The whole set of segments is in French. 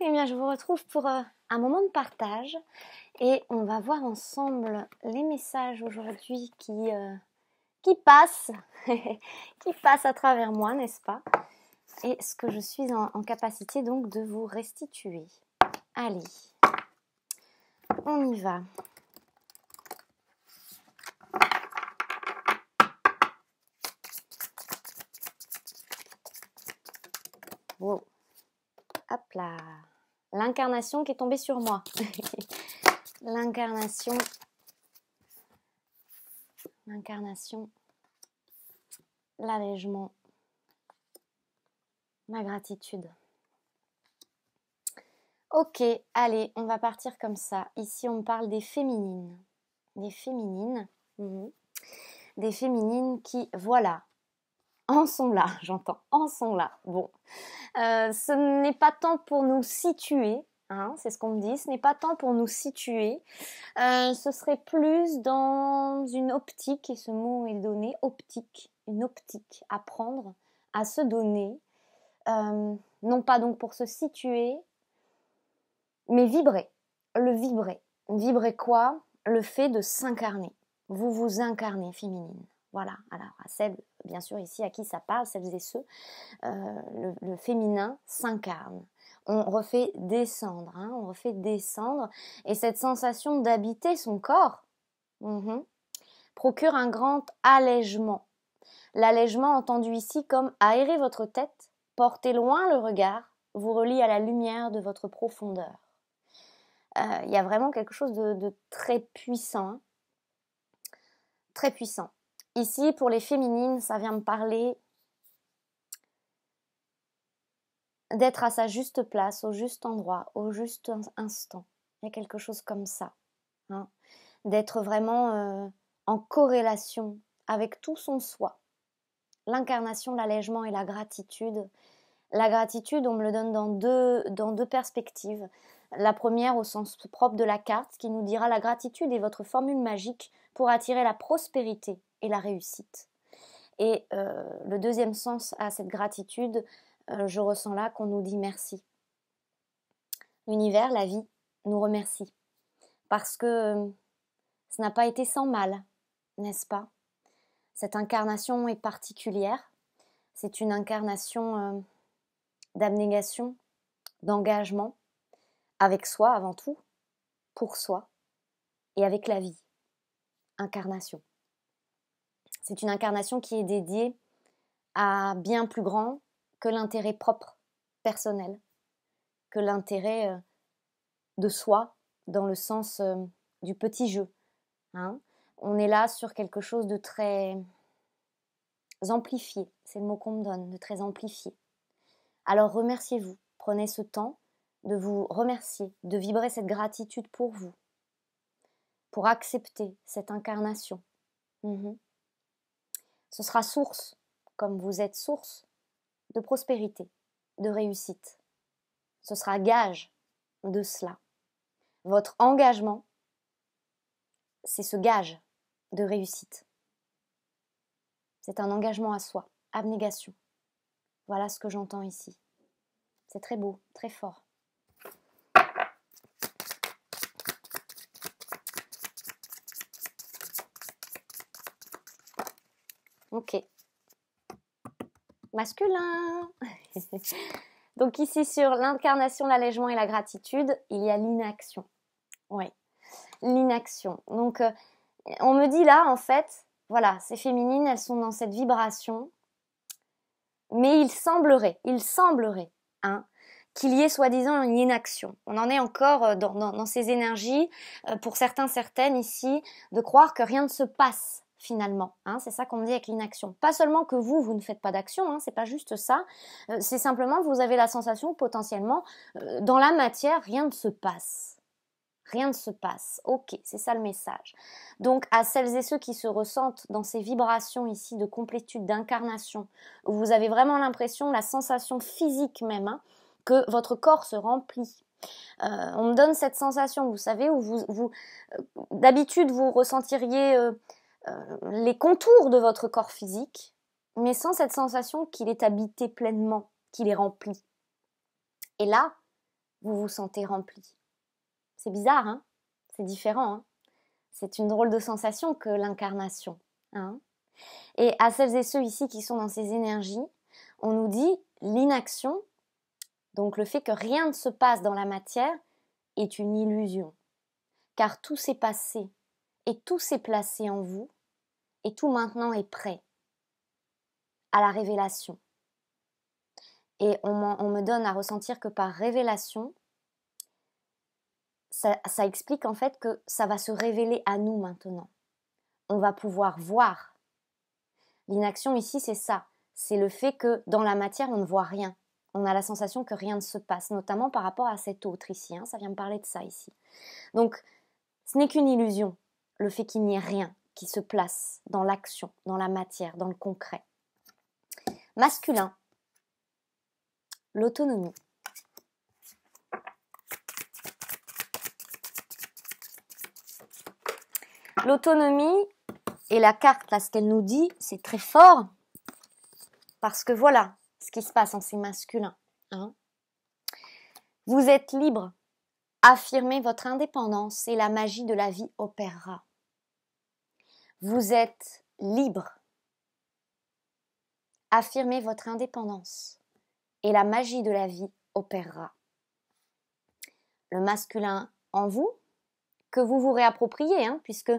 et bien, je vous retrouve pour euh, un moment de partage et on va voir ensemble les messages aujourd'hui qui, euh, qui passent, qui passent à travers moi, n'est-ce pas Et ce que je suis en, capacité donc de vous restituer. Allez, on y va. Wow la l'incarnation qui est tombée sur moi. l'incarnation. L'incarnation. L'allègement. Ma gratitude. Ok, allez, on va partir comme ça. Ici, on parle des féminines. Des féminines. Mhm. Des féminines qui, voilà, en sont là, j'entends, en sont là. Bon, euh, ce n'est pas tant pour nous situer, hein, c'est ce qu'on me dit, ce n'est pas tant pour nous situer, euh, ce serait plus dans une optique, et ce mot est donné, optique, une optique, apprendre à se donner, euh, non pas donc pour se situer, mais vibrer, le vibrer. Vibrer quoi Le fait de s'incarner. Vous vous incarnez féminine. Voilà, alors à celles, bien sûr, ici à qui ça parle, celles et ceux, euh, le, féminin s'incarne on refait descendre, hein, on refait descendre. Et cette sensation d'habiter son corps mhm, procure un grand allègement. L'allègement entendu ici comme aérer votre tête, porter loin le regard, vous relie à la lumière de votre profondeur. Euh, il y a vraiment quelque chose de, très puissant. Hein. très puissant. Ici, pour les féminines, ça vient me parler d'être à sa juste place, au juste endroit, au juste instant. Il y a quelque chose comme ça. Hein. d'être vraiment euh, en corrélation avec tout son soi. L'incarnation, l'allègement et la gratitude. La gratitude, on me le donne dans deux, dans deux perspectives. La première au sens propre de la carte, qui nous dira la gratitude est votre formule magique pour attirer la prospérité et la réussite. Et euh, le deuxième sens à cette gratitude, euh, je ressens là qu'on nous dit merci. L'univers, la vie, nous remercie. Parce que euh, ce n'a pas été sans mal, n'est-ce pas Cette incarnation est particulière. C'est une incarnation d'abnégation, d'engagement, avec soi avant tout, pour soi, et avec la vie. Incarnation. C'est une incarnation qui est dédiée à bien plus grand que l'intérêt propre, personnel, que l'intérêt euh, de soi dans le sens euh, du petit jeu. Hein. On est là sur quelque chose de très amplifié, c'est le mot qu'on me donne, de très amplifié. Alors remerciez-vous, prenez ce temps de vous remercier, de vibrer cette gratitude pour vous, pour accepter cette incarnation. Mmh ce sera source, comme vous êtes source, de prospérité, de réussite. Ce sera gage de cela. Votre engagement, c'est ce gage de réussite. C'est un engagement à soi, abnégation. Voilà ce que j'entends ici. C'est très beau, très fort. Ok. Masculin. Donc ici sur l'incarnation, l'allègement et la gratitude, il y a l'inaction. Oui. L'inaction. Donc euh, on me dit là en fait, voilà, ces féminines, elles sont dans cette vibration. Mais il semblerait, il semblerait, hein, qu'il y ait soi-disant une inaction. On en est encore euh, dans, ces énergies, euh, pour certains, certaines ici, de croire que rien ne se passe finalement. Hein, c'est ça qu'on me dit avec l'inaction. Pas seulement que vous, vous ne faites pas d'action, hein, c'est pas juste ça. Euh, c'est simplement que vous avez la sensation potentiellement, euh, dans la matière, rien ne se passe. Rien ne se passe. Ok, c'est ça le message. Donc à celles et ceux qui se ressentent dans ces vibrations ici de complétude, d'incarnation, vous avez vraiment l'impression, la sensation physique même, hein, que votre corps se remplit. Euh, on me donne cette sensation, vous savez, où vous, vous d'habitude vous ressentiriez euh, les contours de votre corps physique, mais sans cette sensation qu'il est habité pleinement, qu'il est rempli. Et là, vous vous sentez rempli. C'est bizarre, hein C'est différent, hein C'est une drôle de sensation que l'incarnation. Hein et à celles et ceux ici qui sont dans ces énergies, on nous dit l'inaction, donc le fait que rien ne se passe dans la matière, est une illusion. Car tout s'est passé et tout s'est placé en vous, et tout maintenant est prêt à la révélation. Et on, me donne à ressentir que par révélation, ça, explique en fait que ça va se révéler à nous maintenant. On va pouvoir voir. L'inaction ici, c'est ça. C'est le fait que dans la matière, on ne voit rien on a la sensation que rien ne se passe, notamment par rapport à cet autre ici. Hein. ça vient me parler de ça ici. Donc, ce n'est qu'une illusion le fait qu'il n'y ait rien qui se place dans l'action, dans la matière, dans le concret. Masculin, l'autonomie. L'autonomie et la carte, là, ce qu'elle nous dit, c'est très fort parce que voilà ce qui se passe en ces masculins. Hein. Vous êtes libre Affirmez votre indépendance et la magie de la vie opérera. Vous êtes libre. Affirmez votre indépendance et la magie de la vie opérera. Le masculin en vous, que vous vous réappropriez, hein, puisque euh,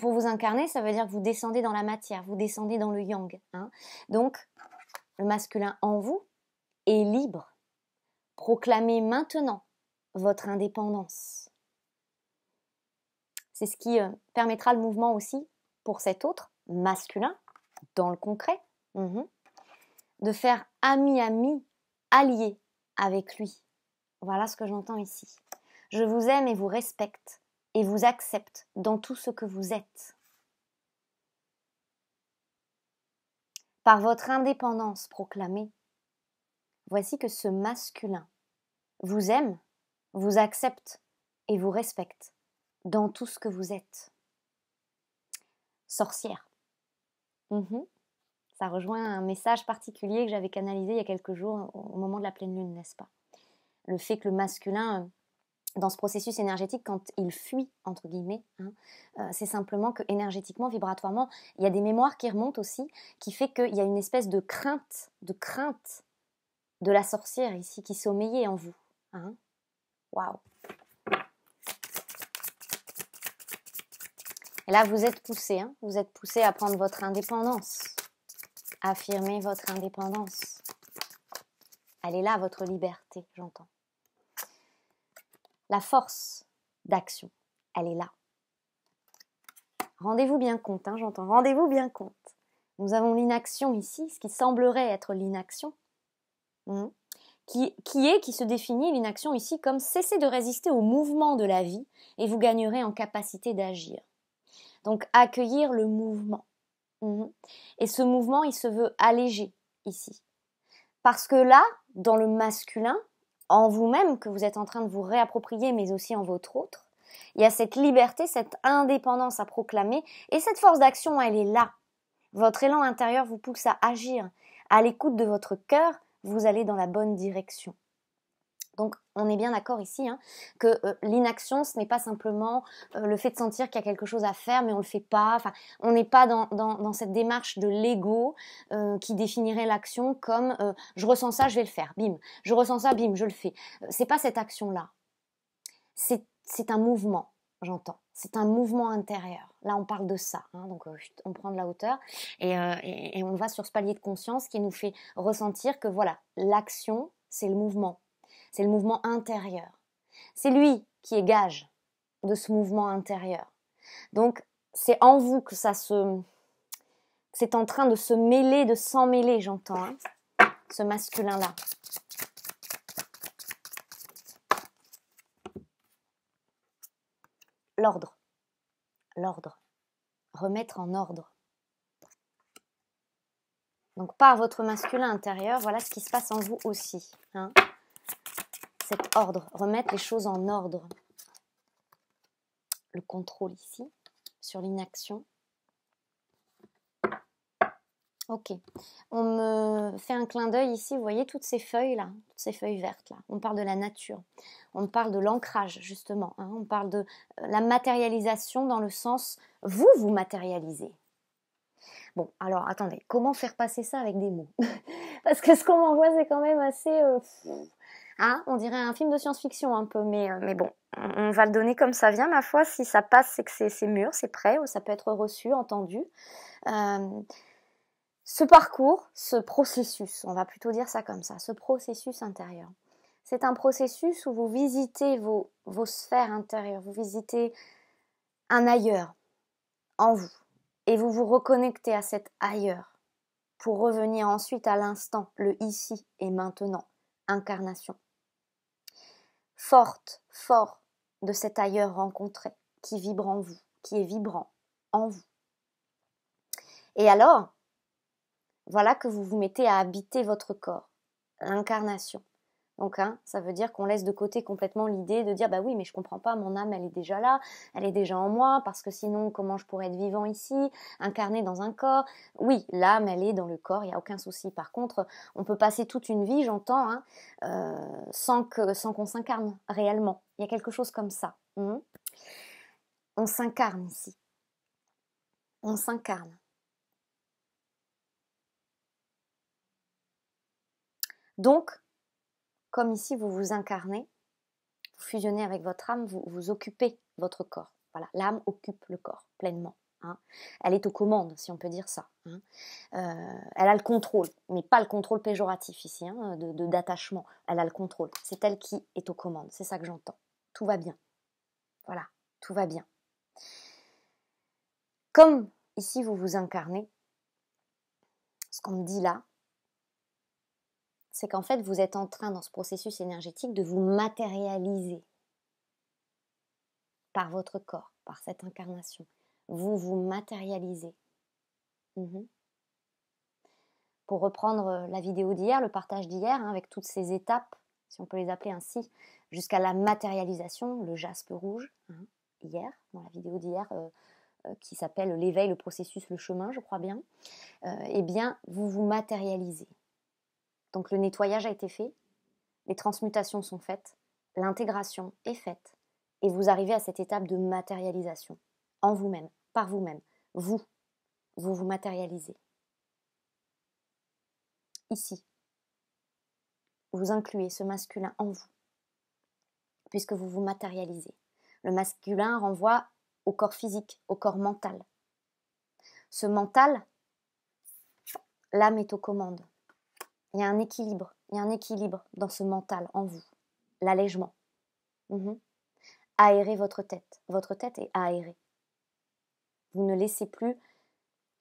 pour vous incarner, ça veut dire que vous descendez dans la matière, vous descendez dans le yang. Hein. Donc, le masculin en vous est libre. Proclamez maintenant votre indépendance. C'est ce qui euh, permettra le mouvement aussi pour cet autre, masculin, dans le concret, mhm, de faire ami-ami, allié avec lui. Voilà ce que j'entends ici. Je vous aime et vous respecte et vous accepte dans tout ce que vous êtes. Par votre indépendance proclamée, voici que ce masculin vous aime vous accepte et vous respecte dans tout ce que vous êtes. Sorcière. Mm-hmm. Ça rejoint un message particulier que j'avais canalisé il y a quelques jours au moment de la pleine lune, n'est-ce pas Le fait que le masculin, euh, dans ce processus énergétique, quand il fuit, entre guillemets, hein, euh, c'est simplement que énergétiquement, vibratoirement, il y a des mémoires qui remontent aussi, qui fait qu'il y a une espèce de crainte, de crainte de la sorcière ici qui sommeillait en vous. Hein Waouh Et là, vous êtes poussé, hein vous êtes poussé à prendre votre indépendance, affirmer votre indépendance. Elle est là, votre liberté, j'entends. La force d'action, elle est là. Rendez-vous bien compte, hein, j'entends. Rendez-vous bien compte. Nous avons l'inaction ici, ce qui semblerait être l'inaction. Hmm qui, qui est, qui se définit l'inaction ici comme cesser de résister au mouvement de la vie et vous gagnerez en capacité d'agir. Donc accueillir le mouvement. Mhm. Et ce mouvement, il se veut alléger ici. Parce que là, dans le masculin, en vous-même que vous êtes en train de vous réapproprier, mais aussi en votre autre, il y a cette liberté, cette indépendance à proclamer, et cette force d'action, elle est là. Votre élan intérieur vous pousse à agir, à l'écoute de votre cœur, vous allez dans la bonne direction. Donc on est bien d'accord ici hein, que euh, l'inaction, ce n'est pas simplement euh, le fait de sentir qu'il y a quelque chose à faire, mais on ne le fait pas. Enfin, on n'est pas dans, cette démarche de l'ego euh, qui définirait l'action comme je ressens ça, je vais le faire, bim. Je ressens ça, bim, je le fais. c'est pas cette action-là. C'est un mouvement j'entends. C'est un mouvement intérieur. Là, on parle de ça. Hein, donc, euh, on prend de la hauteur euh, et, on va sur ce palier de conscience qui nous fait ressentir que voilà, l'action, c'est le mouvement. C'est le mouvement intérieur. C'est lui qui est gage de ce mouvement intérieur. Donc, c'est en vous que ça se. C'est en train de se mêler, de s'en mêler, j'entends, hein, ce masculin-là. l'ordre. L'ordre. Remettre en ordre. Donc par votre masculin intérieur, voilà ce qui se passe en vous aussi. Hein. Cet ordre, remettre les choses en ordre. Le contrôle ici, sur l'inaction. Ok. On me fait un clin d'œil ici. Vous voyez toutes ces feuilles là, toutes ces feuilles vertes là. On parle de la nature. On parle de l'ancrage justement. Hein. On parle de euh, la matérialisation dans le sens vous vous matérialisez. Bon, alors attendez. Comment faire passer ça avec des mots Parce que ce qu'on m'envoie c'est quand même assez. Euh, ah, on dirait un film de science-fiction un peu, mais, euh, mais bon, on va le donner comme ça vient. Ma foi, si ça passe, c'est que c'est mûr, c'est prêt, ou ça peut être reçu, entendu ce parcours, ce processus, on va plutôt dire ça comme ça, ce processus intérieur. C'est un processus où vous visitez vos, sphères intérieures, vous visitez un ailleurs en vous et vous vous reconnectez à cet ailleurs pour revenir ensuite à l'instant, le ici et maintenant, incarnation. Forte, fort de cet ailleurs rencontré qui vibre en vous, qui est vibrant en vous. Et alors, voilà que vous vous mettez à habiter votre corps, l'incarnation. Donc, hein, ça veut dire qu'on laisse de côté complètement l'idée de dire bah oui, mais je comprends pas, mon âme, elle est déjà là, elle est déjà en moi, parce que sinon, comment je pourrais être vivant ici, incarné dans un corps Oui, l'âme, elle est dans le corps, il n'y a aucun souci. Par contre, on peut passer toute une vie, j'entends, hein, euh, sans qu'on s'incarne réellement. Il y a quelque chose comme ça. Hmm on s'incarne ici. On s'incarne. Donc, comme ici, vous vous incarnez, vous fusionnez avec votre âme, vous, vous occupez votre corps. Voilà, l'âme occupe le corps pleinement. Hein. Elle est aux commandes, si on peut dire ça. Hein. Euh, elle a le contrôle, mais pas le contrôle péjoratif ici, hein, de d'attachement. Elle a le contrôle. C'est elle qui est aux commandes. C'est ça que j'entends. Tout va bien. Voilà, tout va bien. Comme ici vous vous incarnez, ce qu'on me dit là, c'est qu'en fait, vous êtes en train, dans ce processus énergétique, de vous matérialiser par votre corps, par cette incarnation. Vous vous matérialisez. Mhm. Pour reprendre euh, la vidéo d'hier, le partage d'hier, hein, avec toutes ces étapes, si on peut les appeler ainsi, jusqu'à la matérialisation, le jaspe rouge, hein, hier, dans la vidéo d'hier, euh, euh, qui s'appelle L'éveil, le processus, le chemin, je crois bien, eh bien, vous vous matérialisez. Donc le nettoyage a été fait, les transmutations sont faites, l'intégration est faite, et vous arrivez à cette étape de matérialisation, en vous-même, par vous-même. Vous, vous vous matérialisez. Ici, vous incluez ce masculin en vous, puisque vous vous matérialisez. Le masculin renvoie au corps physique, au corps mental. Ce mental, l'âme est aux commandes. Il y a un équilibre, il y a un équilibre dans ce mental en vous, l'allègement. Mhm. Aérez votre tête, votre tête est aérée. Vous ne laissez plus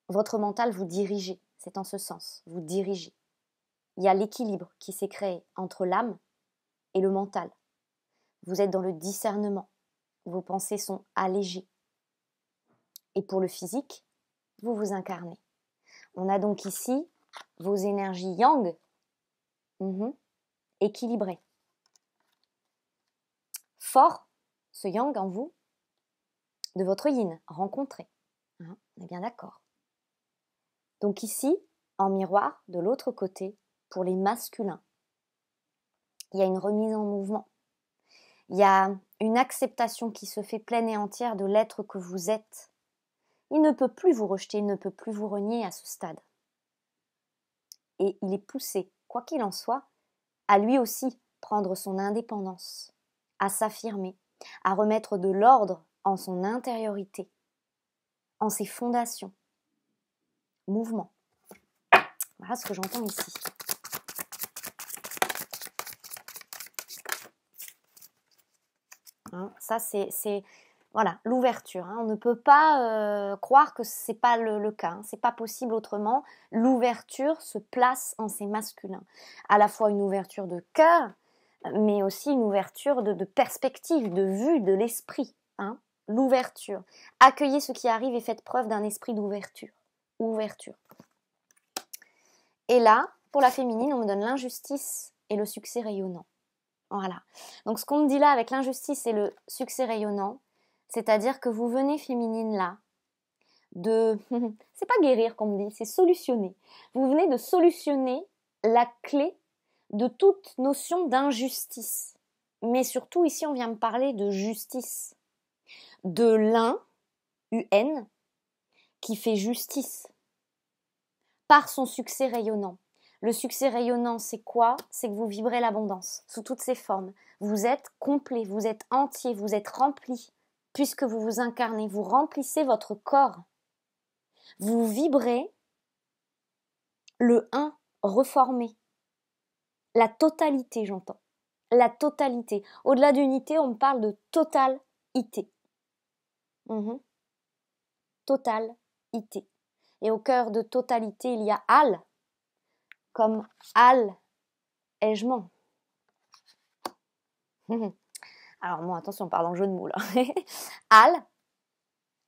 votre mental vous diriger, c'est en ce sens, vous dirigez. Il y a l'équilibre qui s'est créé entre l'âme et le mental. Vous êtes dans le discernement, vos pensées sont allégées. Et pour le physique, vous vous incarnez. On a donc ici vos énergies yang Mhm. Équilibré. Fort, ce yang en vous, de votre yin, rencontré. Hein, on est bien d'accord. Donc ici, en miroir, de l'autre côté, pour les masculins, il y a une remise en mouvement. Il y a une acceptation qui se fait pleine et entière de l'être que vous êtes. Il ne peut plus vous rejeter, il ne peut plus vous renier à ce stade. Et il est poussé quoi qu'il en soit, à lui aussi prendre son indépendance, à s'affirmer, à remettre de l'ordre en son intériorité, en ses fondations. Mouvement. Voilà ce que j'entends ici. Hein, ça, c'est voilà, l'ouverture. Hein. On ne peut pas euh, croire que ce n'est pas le, cas. Hein. C'est pas possible autrement. L'ouverture se place en ces masculins. À la fois une ouverture de cœur, mais aussi une ouverture de, perspective, de vue, de l'esprit. Hein. L'ouverture. Accueillez ce qui arrive et faites preuve d'un esprit d'ouverture. Ouverture. Et là, pour la féminine, on me donne l'injustice et le succès rayonnant. Voilà. Donc ce qu'on me dit là avec l'injustice et le succès rayonnant, c'est-à-dire que vous venez féminine là de c'est pas guérir qu'on me dit, c'est solutionner. Vous venez de solutionner la clé de toute notion d'injustice. Mais surtout ici on vient me parler de justice. De l'un UN qui fait justice par son succès rayonnant. Le succès rayonnant, c'est quoi C'est que vous vibrez l'abondance sous toutes ses formes. Vous êtes complet, vous êtes entier, vous êtes rempli puisque vous vous incarnez, vous remplissez votre corps, vous vibrez le 1 reformé, la totalité j'entends, la totalité. Au-delà d'unité, on parle de totalité. Mhm. Totalité. Et au cœur de totalité, il y a al, comme al, ai-je mhm. Alors moi, attention, on parle en jeu de mots là. Al,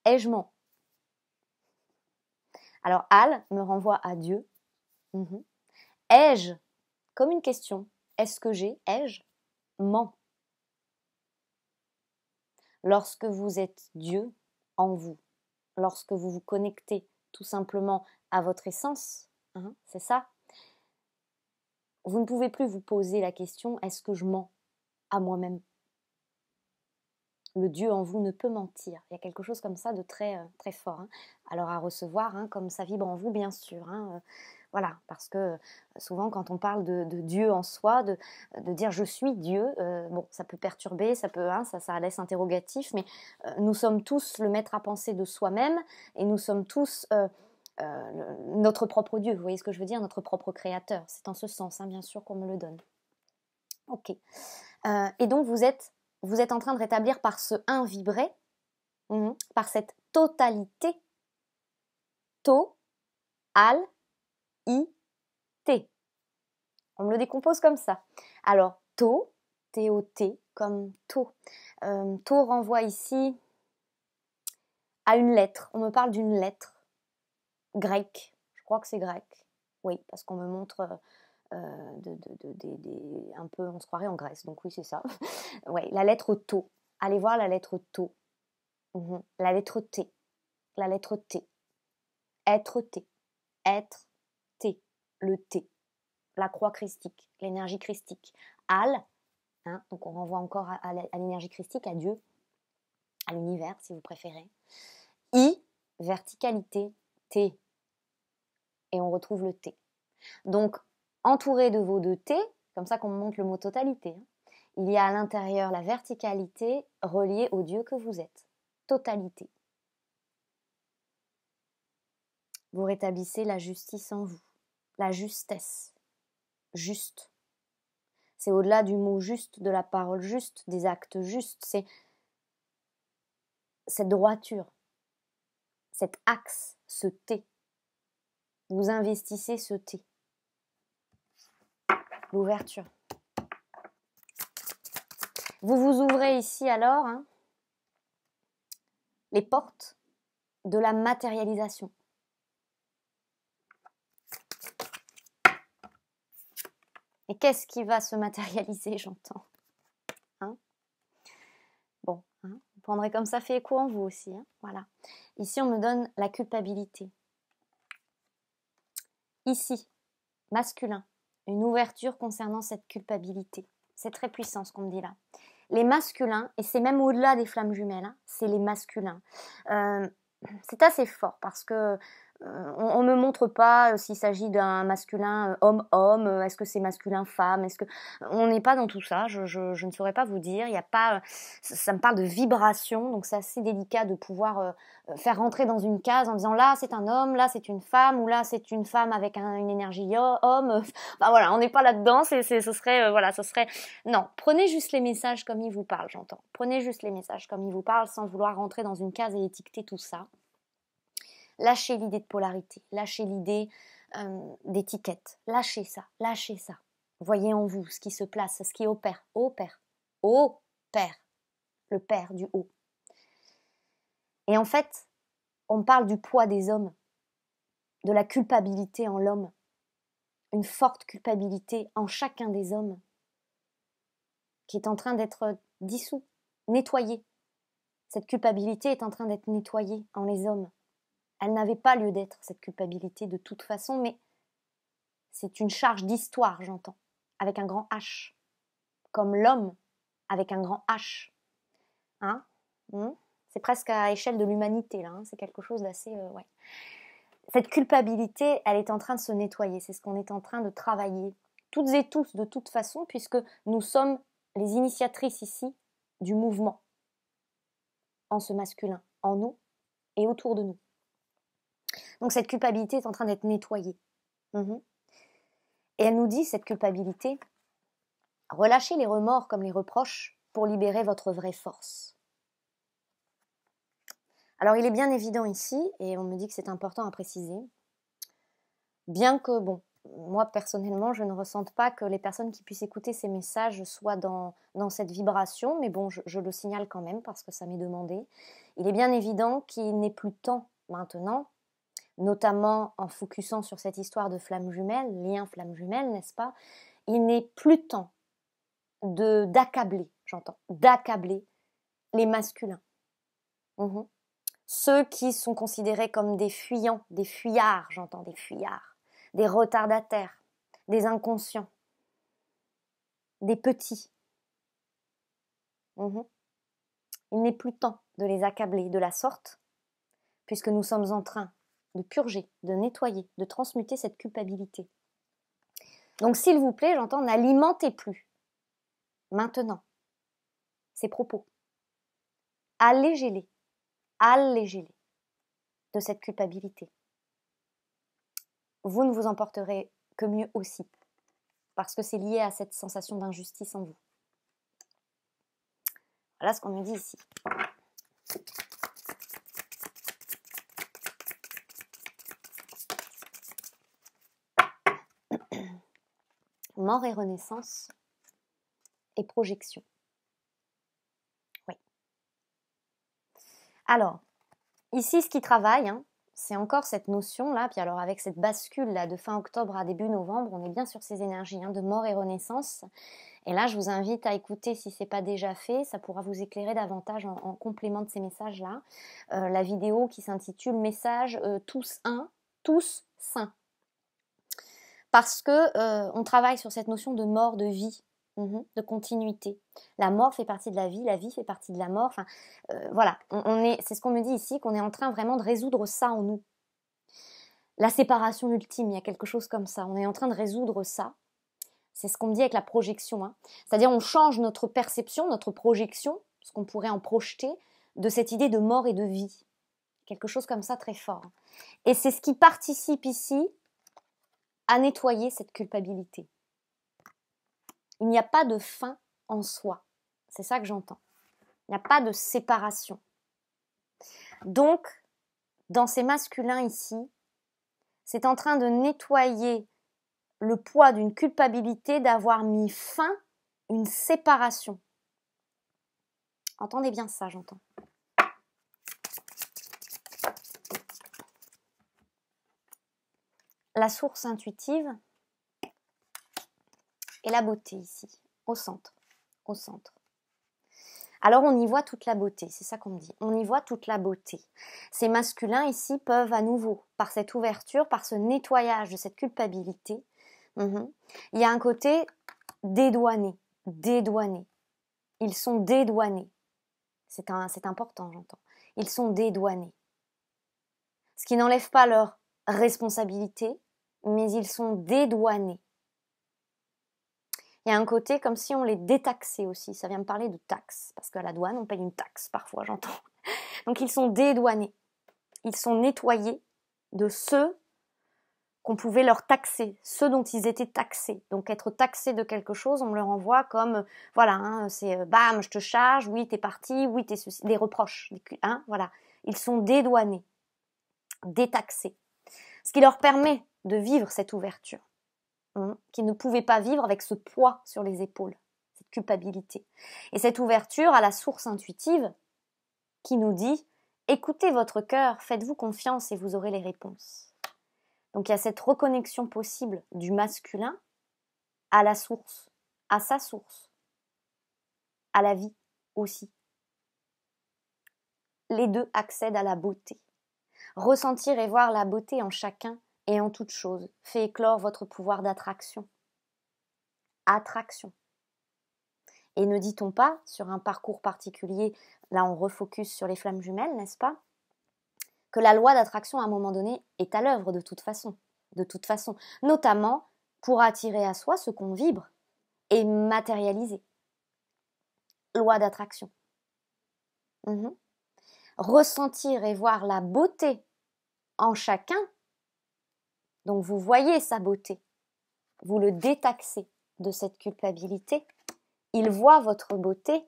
ai-je ment Alors Al me renvoie à Dieu. Mhm. Ai-je, comme une question, est-ce que j'ai, ai-je ment Lorsque vous êtes Dieu en vous, lorsque vous vous connectez tout simplement à votre essence, hein, c'est ça, vous ne pouvez plus vous poser la question est-ce que je mens à moi-même le Dieu en vous ne peut mentir. Il y a quelque chose comme ça de très, euh, très fort. Hein. Alors à recevoir, hein, comme ça vibre en vous, bien sûr. Hein, euh, voilà, parce que euh, souvent quand on parle de, Dieu en soi, de, de, dire je suis Dieu, bon, ça peut perturber, ça peut, ça, ça laisse interrogatif, mais nous sommes tous le maître à penser de soi-même et nous sommes tous notre propre Dieu. Vous voyez ce que je veux dire, notre propre créateur. C'est en ce sens, bien sûr, qu'on me le donne. Ok. et donc vous êtes vous êtes en train de rétablir par ce 1 vibré, mhm. par cette totalité. To, al, i, t. On me le décompose comme ça. Alors, to, T-O-T, comme to. Euh, to renvoie ici à une lettre. On me parle d'une lettre grecque. Je crois que c'est grec. Oui, parce qu'on me montre euh, euh, de, un peu, on se croirait en Grèce, donc oui, c'est ça. ouais, la lettre T Allez voir la lettre T mhm. La lettre T. La lettre T. Être T. Être T. Le T. La croix christique. L'énergie christique. Al. Hein, donc on renvoie encore à l'énergie christique, à Dieu. À l'univers, si vous préférez. I. Verticalité. T. Et on retrouve le T. Donc entouré de vos deux T, comme ça qu'on montre le mot totalité. Hein, il y a à l'intérieur la verticalité reliée au Dieu que vous êtes. Totalité. Vous rétablissez la justice en vous, la justesse. Juste. C'est au-delà du mot juste, de la parole juste, des actes justes. C'est cette droiture, cet axe, ce T. Vous investissez ce T l'ouverture. Vous vous ouvrez ici alors hein, les portes de la matérialisation. Et qu'est-ce qui va se matérialiser, j'entends hein? Bon, hein, vous prendrez comme ça fait écho en vous aussi. voilà. Ici, on me donne la culpabilité. Ici, masculin, une ouverture concernant cette culpabilité. C'est très puissant ce qu'on me dit là. Les masculins, et c'est même au-delà des flammes jumelles, hein, c'est les masculins. Euh, c'est assez fort parce que euh, on, ne me montre pas euh, s'il s'agit d'un masculin homme-homme, euh, est-ce que c'est masculin-femme, est-ce que on n'est pas dans tout ça. Je, ne saurais pas vous dire. Il y a pas, ça, me parle de vibration, donc c'est assez délicat de pouvoir faire rentrer dans une case en disant là c'est un homme, là c'est une femme ou là c'est une femme avec un, une énergie homme. Enfin voilà, on n'est pas là-dedans. C'est, ce serait voilà, ce serait non. Prenez juste les messages comme ils vous parlent, j'entends. Prenez juste les messages comme ils vous parlent sans vouloir rentrer dans une case et étiqueter tout ça. Lâchez l'idée de polarité, lâchez l'idée euh, d'étiquette, lâchez ça, lâchez ça. Voyez en vous ce qui se place, ce qui opère, au père, le père du haut. Et en fait, on parle du poids des hommes, de la culpabilité en l'homme, une forte culpabilité en chacun des hommes qui est en train d'être dissous, nettoyé Cette culpabilité est en train d'être nettoyée en les hommes. Elle n'avait pas lieu d'être, cette culpabilité, de toute façon, mais c'est une charge d'histoire, j'entends, avec un grand H. Comme l'homme, avec un grand H. Hein hmm? C'est presque à échelle de l'humanité, là. Hein. c'est quelque chose d'assez. Euh, ouais. Cette culpabilité, elle est en train de se nettoyer. C'est ce qu'on est en train de travailler. Toutes et tous, de toute façon, puisque nous sommes les initiatrices ici du mouvement en ce masculin, en nous et autour de nous. Donc cette culpabilité est en train d'être nettoyée. Mmh et elle nous dit, cette culpabilité, relâchez les remords comme les reproches pour libérer votre vraie force. Alors il est bien évident ici, et on me dit que c'est important à préciser, bien que, bon, moi personnellement, je ne ressente pas que les personnes qui puissent écouter ces messages soient dans, cette vibration, mais bon, je, le signale quand même parce que ça m'est demandé. Il est bien évident qu'il n'est plus temps maintenant notamment en focusant sur cette histoire de flamme jumelle, lien flamme jumelle, n'est-ce pas Il n'est plus temps de d'accabler, j'entends, d'accabler les masculins. Mhm. Ceux qui sont considérés comme des fuyants, des fuyards, j'entends, des fuyards, des retardataires, des inconscients, des petits. Mhm. Il n'est plus temps de les accabler de la sorte, puisque nous sommes en train de purger, de nettoyer, de transmuter cette culpabilité. Donc s'il vous plaît, j'entends, n'alimentez plus maintenant ces propos. Allégez-les, allégez-les de cette culpabilité. Vous ne vous en porterez que mieux aussi, parce que c'est lié à cette sensation d'injustice en vous. Voilà ce qu'on nous dit ici. Mort et renaissance et projection. Oui. Alors, ici, ce qui travaille, hein, c'est encore cette notion-là, puis alors avec cette bascule-là de fin octobre à début novembre, on est bien sur ces énergies hein, de mort et renaissance. Et là, je vous invite à écouter si ce n'est pas déjà fait, ça pourra vous éclairer davantage en, complément de ces messages-là. Euh, la vidéo qui s'intitule Message euh, tous un, tous saints parce que euh, on travaille sur cette notion de mort, de vie, mhm. de continuité. La mort fait partie de la vie, la vie fait partie de la mort. Euh, voilà, c'est ce qu'on me dit ici, qu'on est en train vraiment de résoudre ça en nous. La séparation ultime, il y a quelque chose comme ça. On est en train de résoudre ça. C'est ce qu'on me dit avec la projection. Hein. C'est-à-dire, on change notre perception, notre projection, ce qu'on pourrait en projeter, de cette idée de mort et de vie quelque chose comme ça très fort. Et c'est ce qui participe ici à nettoyer cette culpabilité. Il n'y a pas de fin en soi. C'est ça que j'entends. Il n'y a pas de séparation. Donc, dans ces masculins ici, c'est en train de nettoyer le poids d'une culpabilité d'avoir mis fin une séparation. Entendez bien ça, j'entends. la source intuitive et la beauté ici, au centre, au centre. Alors on y voit toute la beauté, c'est ça qu'on me dit. On y voit toute la beauté. Ces masculins ici peuvent à nouveau, par cette ouverture, par ce nettoyage de cette culpabilité, mhm, il y a un côté dédouané, dédouané. Ils sont dédouanés. C'est important, j'entends. Ils sont dédouanés. Ce qui n'enlève pas leur responsabilité, mais ils sont dédouanés. Il y a un côté comme si on les détaxait aussi. Ça vient me parler de taxes, parce qu'à la douane, on paye une taxe parfois, j'entends. Donc ils sont dédouanés. Ils sont nettoyés de ceux qu'on pouvait leur taxer, ceux dont ils étaient taxés. Donc être taxé de quelque chose, on leur envoie comme, voilà, hein, c'est euh, bam, je te charge, oui, t'es parti, oui, t'es ceci, des reproches, hein, voilà. Ils sont dédouanés, détaxés ce qui leur permet de vivre cette ouverture, hein, qu'ils ne pouvaient pas vivre avec ce poids sur les épaules, cette culpabilité. Et cette ouverture à la source intuitive qui nous dit, écoutez votre cœur, faites-vous confiance et vous aurez les réponses. Donc il y a cette reconnexion possible du masculin à la source, à sa source, à la vie aussi. Les deux accèdent à la beauté. Ressentir et voir la beauté en chacun et en toute chose fait éclore votre pouvoir d'attraction. Attraction. Et ne dit-on pas, sur un parcours particulier, là on refocus sur les flammes jumelles, n'est-ce pas Que la loi d'attraction à un moment donné est à l'œuvre de toute façon. De toute façon. Notamment pour attirer à soi ce qu'on vibre et matérialiser. Loi d'attraction. Mmh Ressentir et voir la beauté en chacun. Donc vous voyez sa beauté, vous le détaxez de cette culpabilité, il voit votre beauté,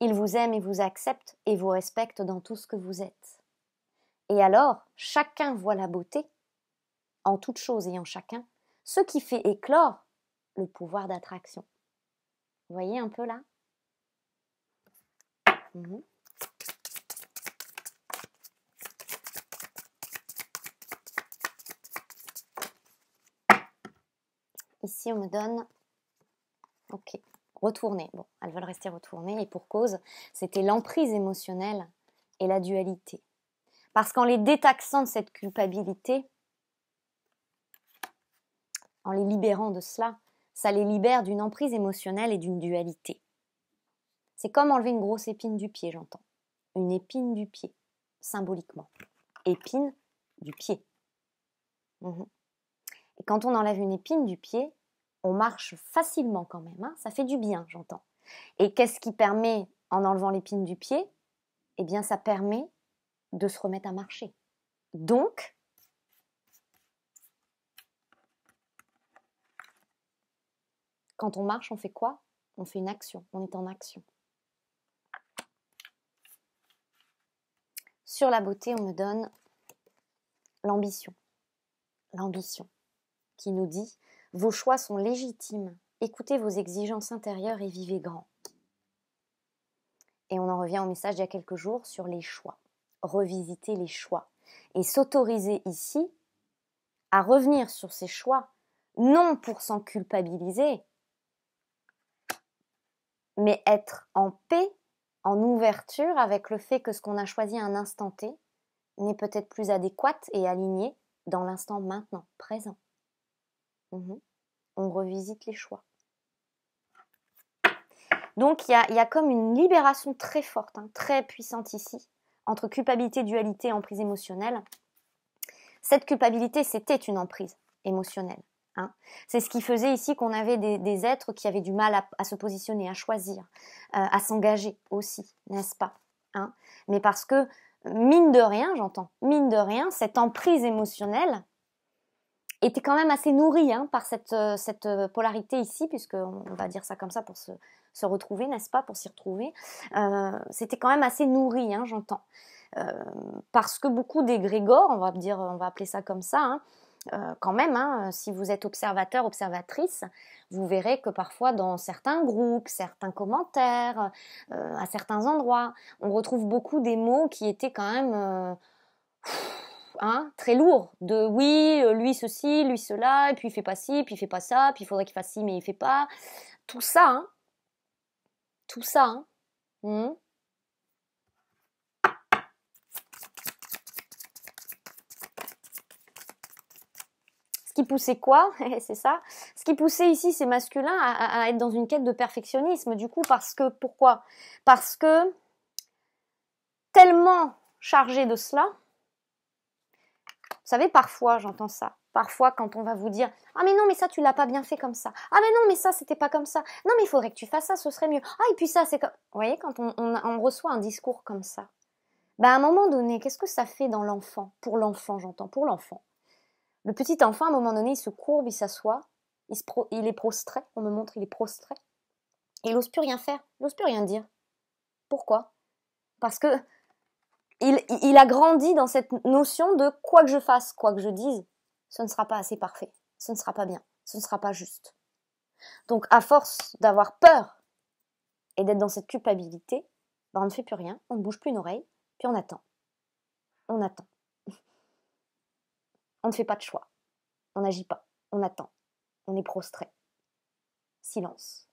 il vous aime et vous accepte et vous respecte dans tout ce que vous êtes. Et alors, chacun voit la beauté, en toute chose et en chacun, ce qui fait éclore le pouvoir d'attraction. Vous voyez un peu là mhm. Ici, on me donne... Ok, retourner. Bon, elles veulent rester retournées et pour cause, c'était l'emprise émotionnelle et la dualité. Parce qu'en les détaxant de cette culpabilité, en les libérant de cela, ça les libère d'une emprise émotionnelle et d'une dualité. C'est comme enlever une grosse épine du pied, j'entends. Une épine du pied, symboliquement. Épine du pied. Mhm. Et quand on enlève une épine du pied, on marche facilement quand même. Hein. ça fait du bien, j'entends. Et qu'est-ce qui permet, en enlevant l'épine du pied Eh bien, ça permet de se remettre à marcher. Donc, quand on marche, on fait quoi On fait une action, on est en action. Sur la beauté, on me donne l'ambition. L'ambition qui nous dit Vos choix sont légitimes, écoutez vos exigences intérieures et vivez grand. Et on en revient au message d'il y a quelques jours sur les choix. Revisiter les choix. Et s'autoriser ici à revenir sur ces choix, non pour s'en culpabiliser, mais être en paix, en ouverture avec le fait que ce qu'on a choisi à un instant T n'est peut-être plus adéquate et alignée dans l'instant maintenant, présent. Mmh On revisite les choix. Donc il y a, comme une libération très forte, hein, très puissante ici, entre culpabilité, dualité, emprise émotionnelle. Cette culpabilité, c'était une emprise émotionnelle. Hein. C'est ce qui faisait ici qu'on avait des, êtres qui avaient du mal à, se positionner, à choisir, euh, à s'engager aussi, n'est-ce pas hein. Mais parce que, mine de rien, j'entends, mine de rien, cette emprise émotionnelle, était quand même assez nourri hein, par cette, euh, cette euh, polarité ici, puisqu'on on va dire ça comme ça pour se, retrouver, n'est-ce pas, pour s'y retrouver. Euh, c'était quand même assez nourri, hein, j'entends. parce que beaucoup des Grégores, on va, dire, on va appeler ça comme ça, hein, quand même, si vous êtes observateur, observatrice, vous verrez que parfois dans certains groupes, certains commentaires, à certains endroits, on retrouve beaucoup des mots qui étaient quand même Hein, très lourd de oui, euh, lui ceci, lui cela, et puis il fait pas ci, puis il fait pas ça, puis il faudrait qu'il fasse ci, mais il fait pas. Tout ça, hein, Tout ça, hein, hmm. Ce qui poussait quoi eh, C'est ça. Ce qui poussait ici, c'est masculin à, à, être dans une quête de perfectionnisme, du coup, parce que, pourquoi Parce que tellement chargé de cela, vous savez, parfois, j'entends ça. Parfois, quand on va vous dire Ah, mais non, mais ça, tu l'as pas bien fait comme ça. Ah, mais non, mais ça, c'était pas comme ça. Non, mais il faudrait que tu fasses ça, ce serait mieux. Ah, et puis ça, c'est comme. Vous voyez, quand on, reçoit un discours comme ça, ben à un moment donné, qu'est-ce que ça fait dans l'enfant Pour l'enfant, j'entends, pour l'enfant. Le petit enfant, à un moment donné, il se courbe, il s'assoit, il, il est prostré, on me montre, il est prostré. Et il n'ose plus rien faire, il n'ose plus rien dire. Pourquoi Parce que il, a grandi dans cette notion de quoi que je fasse, quoi que je dise, ce ne sera pas assez parfait, ce ne sera pas bien, ce ne sera pas juste. Donc à force d'avoir peur et d'être dans cette culpabilité, ben, on ne fait plus rien, on ne bouge plus une oreille, puis on attend. On attend. On ne fait pas de choix. On n'agit pas. On attend. On est prostré. Silence.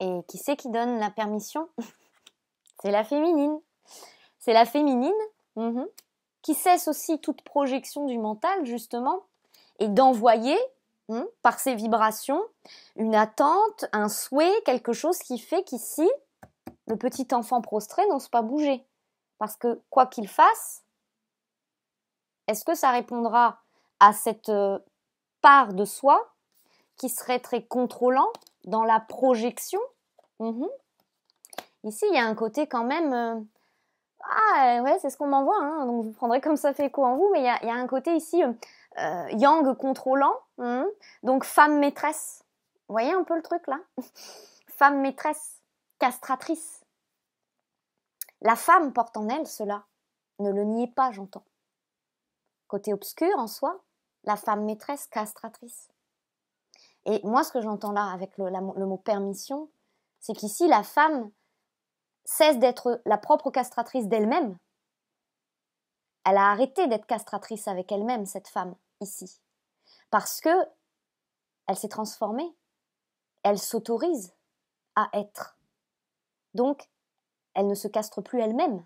Et qui c'est qui donne la permission C'est la féminine. C'est la féminine mhm, qui cesse aussi toute projection du mental, justement, et d'envoyer, mhm, par ses vibrations, une attente, un souhait, quelque chose qui fait qu'ici, le petit enfant prostré n'ose pas bouger. Parce que quoi qu'il fasse, est-ce que ça répondra à cette euh, part de soi qui serait très contrôlant, dans la projection. Mhm. Ici, il y a un côté quand même... Euh, ah euh, ouais, c'est ce qu'on m'envoie, hein, donc vous prendrez comme ça fait écho en vous, mais il y a, un côté ici euh, yang contrôlant, mhm. donc femme maîtresse. Vous voyez un peu le truc là Femme maîtresse, castratrice. La femme porte en elle cela. Ne le niez pas, j'entends. Côté obscur en soi, la femme maîtresse castratrice. Et moi, ce que j'entends là avec le, mot permission, c'est qu'ici, la femme cesse d'être la propre castratrice d'elle-même. Elle a arrêté d'être castratrice avec elle-même, cette femme, ici. Parce que elle s'est transformée. Elle s'autorise à être. Donc, elle ne se castre plus elle-même.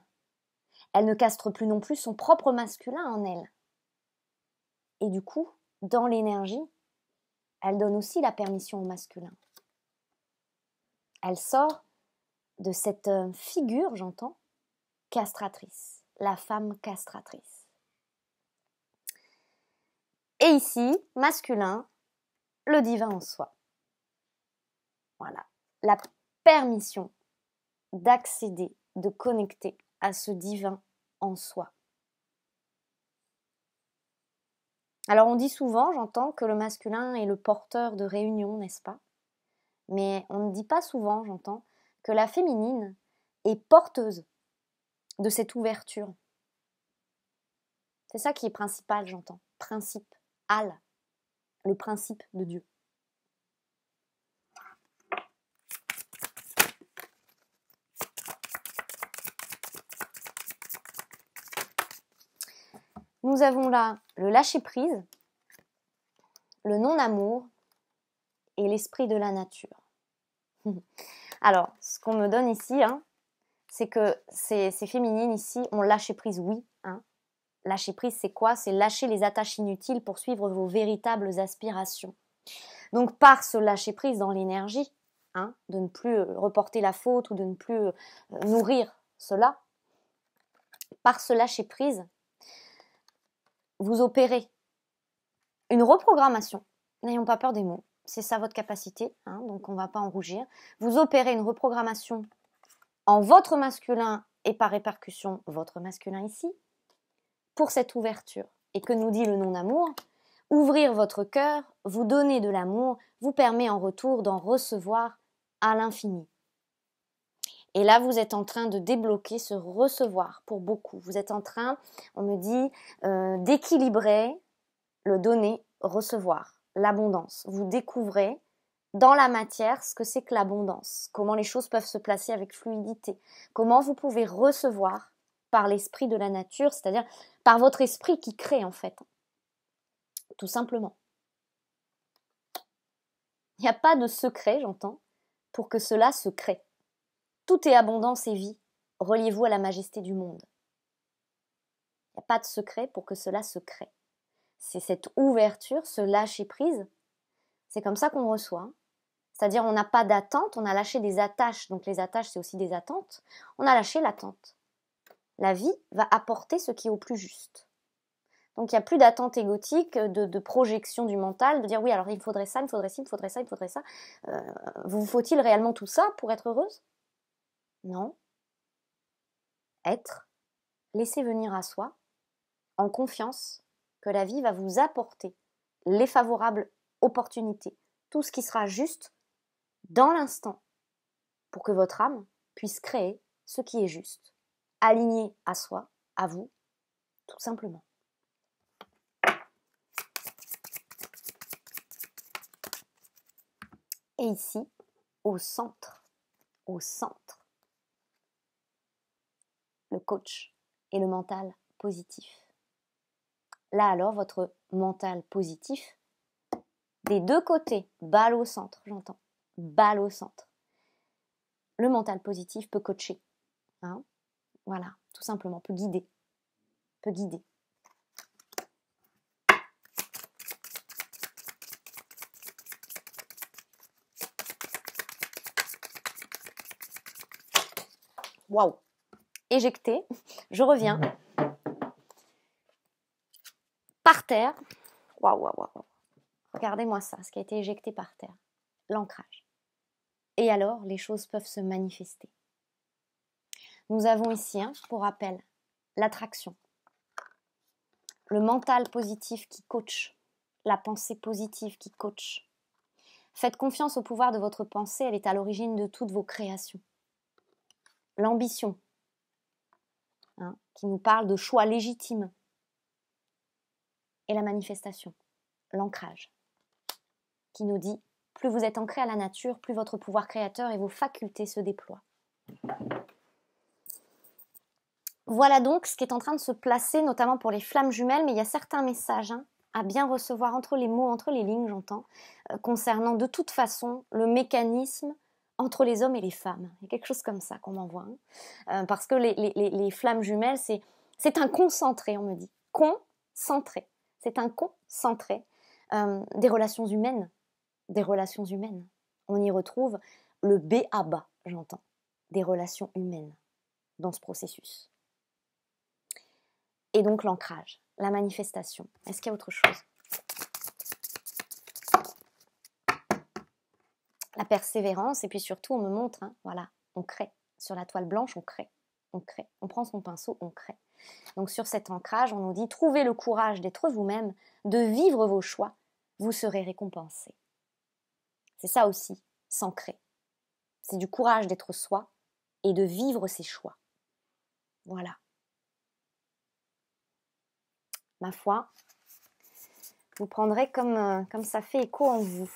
Elle ne castre plus non plus son propre masculin en elle. Et du coup, dans l'énergie, elle donne aussi la permission au masculin. Elle sort de cette euh, figure, j'entends, castratrice, la femme castratrice. Et ici, masculin, le divin en soi. Voilà, la permission d'accéder, de connecter à ce divin en soi. Alors on dit souvent, j'entends, que le masculin est le porteur de réunion, n'est-ce pas Mais on ne dit pas souvent, j'entends, que la féminine est porteuse de cette ouverture. C'est ça qui est principal, j'entends. Principe, al, le principe de Dieu. Nous avons là le lâcher-prise, le non-amour et l'esprit de la nature. Alors, ce qu'on me donne ici, hein, c'est que ces, féminines ici ont lâché prise, oui. Hein. Lâcher prise, c'est quoi C'est lâcher les attaches inutiles pour suivre vos véritables aspirations. Donc, par ce lâcher prise dans l'énergie, hein, de ne plus euh, reporter la faute ou de ne plus euh, nourrir cela, par ce lâcher prise, vous opérez une reprogrammation. N'ayons pas peur des mots, c'est ça votre capacité, hein, donc on ne va pas en rougir. Vous opérez une reprogrammation en votre masculin et par répercussion votre masculin ici, pour cette ouverture. Et que nous dit le nom d'amour Ouvrir votre cœur, vous donner de l'amour, vous permet en retour d'en recevoir à l'infini. Et là, vous êtes en train de débloquer ce recevoir pour beaucoup. Vous êtes en train, on me dit, euh, d'équilibrer le donner, recevoir, l'abondance. Vous découvrez dans la matière ce que c'est que l'abondance, comment les choses peuvent se placer avec fluidité, comment vous pouvez recevoir par l'esprit de la nature, c'est-à-dire par votre esprit qui crée en fait, tout simplement. Il n'y a pas de secret, j'entends, pour que cela se crée. Tout est abondance et vie. Reliez-vous à la majesté du monde. Il n'y a pas de secret pour que cela se crée. C'est cette ouverture, ce lâcher-prise. C'est comme ça qu'on reçoit. C'est-à-dire on n'a pas d'attente, on a lâché des attaches. Donc les attaches, c'est aussi des attentes. On a lâché l'attente. La vie va apporter ce qui est au plus juste. Donc il n'y a plus d'attente égotique, de, projection du mental, de dire oui, alors il faudrait ça, il faudrait ci, il faudrait ça, il faudrait ça. Euh, vous faut-il réellement tout ça pour être heureuse non, être, laisser venir à soi, en confiance que la vie va vous apporter les favorables opportunités, tout ce qui sera juste dans l'instant pour que votre âme puisse créer ce qui est juste, aligné à soi, à vous, tout simplement. Et ici, au centre, au centre, le coach et le mental positif. Là alors, votre mental positif, des deux côtés, balle au centre, j'entends, balle au centre. Le mental positif peut coacher. Hein, voilà, tout simplement, peut guider. Peut guider. Waouh Éjecté. Je reviens. Par terre. Waouh, waouh, waouh. Regardez-moi ça, ce qui a été éjecté par terre. L'ancrage. Et alors, les choses peuvent se manifester. Nous avons ici, pour rappel, l'attraction. Le mental positif qui coach. La pensée positive qui coach. Faites confiance au pouvoir de votre pensée, elle est à l'origine de toutes vos créations. L'ambition, Hein, qui nous parle de choix légitimes. Et la manifestation, l'ancrage, qui nous dit plus vous êtes ancré à la nature, plus votre pouvoir créateur et vos facultés se déploient. Voilà donc ce qui est en train de se placer, notamment pour les flammes jumelles, mais il y a certains messages hein, à bien recevoir entre les mots, entre les lignes, j'entends, euh, concernant de toute façon le mécanisme entre les hommes et les femmes. Il y a quelque chose comme ça qu'on m'envoie. Hein. Euh, parce que les, flammes jumelles, c'est, un concentré, on me dit. Concentré. C'est un concentré euh, des relations humaines. Des relations humaines. On y retrouve le B à bas, j'entends, des relations humaines dans ce processus. Et donc l'ancrage, la manifestation. Est-ce qu'il y a autre chose la persévérance, et puis surtout, on me montre, hein, voilà, on crée. Sur la toile blanche, on crée, on crée. On prend son pinceau, on crée. Donc sur cet ancrage, on nous dit, trouvez le courage d'être vous-même, de vivre vos choix, vous serez récompensé. C'est ça aussi, s'ancrer. C'est du courage d'être soi et de vivre ses choix. Voilà. Ma foi, vous prendrez comme, euh, comme ça fait écho en vous.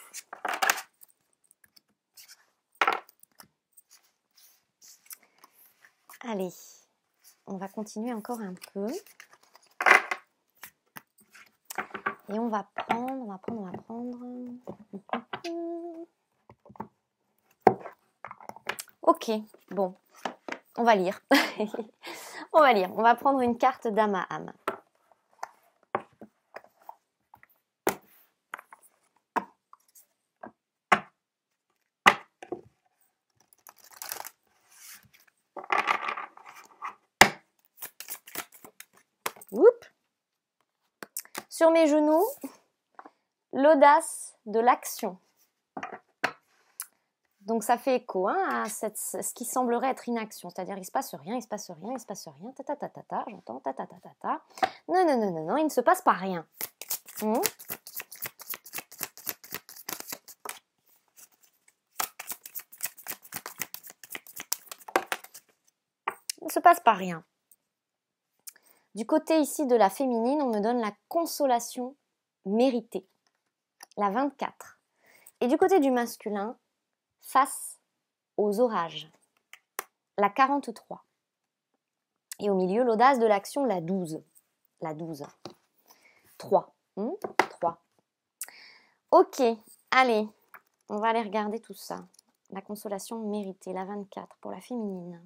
Allez, on va continuer encore un peu. Et on va prendre, on va prendre, on va prendre. Ok, bon, on va lire. on va lire. On va prendre une carte âme. Sur mes genoux, l'audace de l'action. Donc ça fait écho hein, à ce qui semblerait être inaction, c'est-à-dire il se passe rien, il se passe rien, il se passe rien, ta ta ta ta j'entends ta ta ta ta ta. Non non non non il ne se passe pas rien. Hmm? il ne se passe pas rien. Du côté ici de la féminine, on me donne la consolation méritée, la 24. Et du côté du masculin, face aux orages, la 43. Et au milieu, l'audace de l'action, la 12. La 12. 3. 3. Ok, allez, on va aller regarder tout ça. La consolation méritée, la 24 pour la féminine,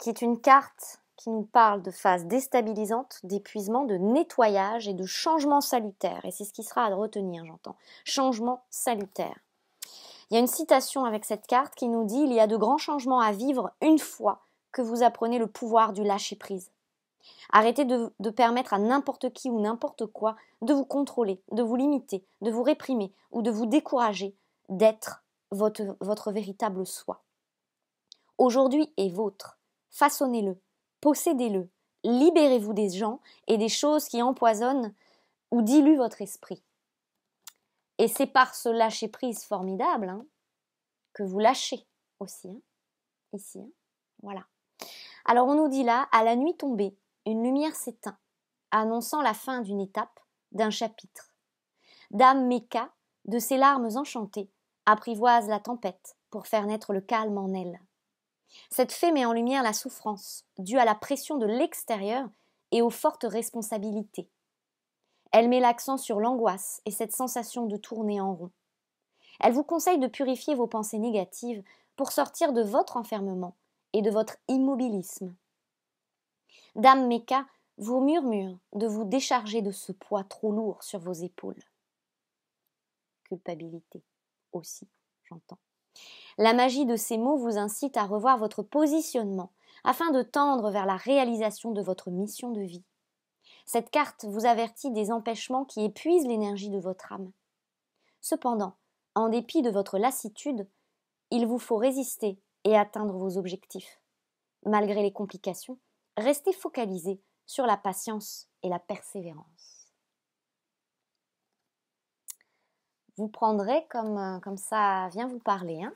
qui est une carte qui nous parle de phases déstabilisantes, d'épuisement, de nettoyage et de changement salutaire. Et c'est ce qui sera à retenir, j'entends. Changement salutaire. Il y a une citation avec cette carte qui nous dit Il y a de grands changements à vivre une fois que vous apprenez le pouvoir du lâcher-prise. Arrêtez de, permettre à n'importe qui ou n'importe quoi de vous contrôler, de vous limiter, de vous réprimer ou de vous décourager d'être votre, votre véritable soi. Aujourd'hui est vôtre. Façonnez-le, possédez-le, libérez-vous des gens et des choses qui empoisonnent ou diluent votre esprit. Et c'est par ce lâcher-prise formidable hein, que vous lâchez aussi, hein, ici. Hein, voilà. Alors on nous dit là, à la nuit tombée, une lumière s'éteint, annonçant la fin d'une étape, d'un chapitre. Dame Meka, de ses larmes enchantées, apprivoise la tempête pour faire naître le calme en elle. Cette fée met en lumière la souffrance due à la pression de l'extérieur et aux fortes responsabilités. Elle met l'accent sur l'angoisse et cette sensation de tourner en rond. Elle vous conseille de purifier vos pensées négatives pour sortir de votre enfermement et de votre immobilisme. Dame Meka vous murmure de vous décharger de ce poids trop lourd sur vos épaules. Culpabilité aussi, j'entends. La magie de ces mots vous incite à revoir votre positionnement afin de tendre vers la réalisation de votre mission de vie. Cette carte vous avertit des empêchements qui épuisent l'énergie de votre âme. Cependant, en dépit de votre lassitude, il vous faut résister et atteindre vos objectifs. Malgré les complications, restez focalisé sur la patience et la persévérance. Vous prendrez euh, comme, ça vient vous parler. Hein.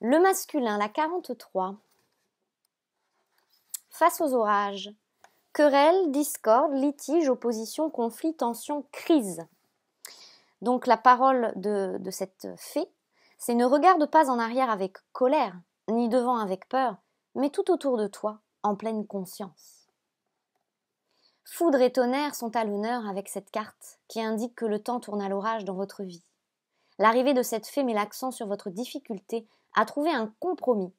Le masculin, la 43. Face aux orages. Querelle, discorde, litige, opposition, conflit, tension, crise. Donc la parole de, de cette fée, c'est ne regarde pas en arrière avec colère, ni devant avec peur, mais tout autour de toi, en pleine conscience. Foudre et tonnerre sont à l'honneur avec cette carte qui indique que le temps tourne à l'orage dans votre vie. L'arrivée de cette fée met l'accent sur votre difficulté à trouver un compromis